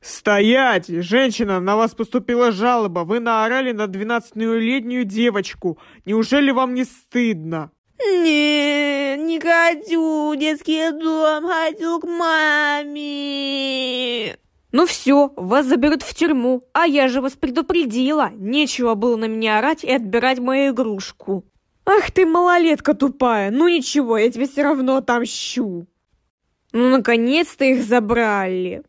«Стоять! Женщина, на вас поступила жалоба. Вы наорали на двенадцатилетнюю девочку. Неужели вам не стыдно?» «Не, не хочу в детский дом, хочу к маме!» «Ну все, вас заберут в тюрьму, а я же вас предупредила. Нечего было на меня орать и отбирать мою игрушку». «Ах ты, малолетка тупая! Ну ничего, я тебя все равно отомщу!» «Ну, наконец-то их забрали!»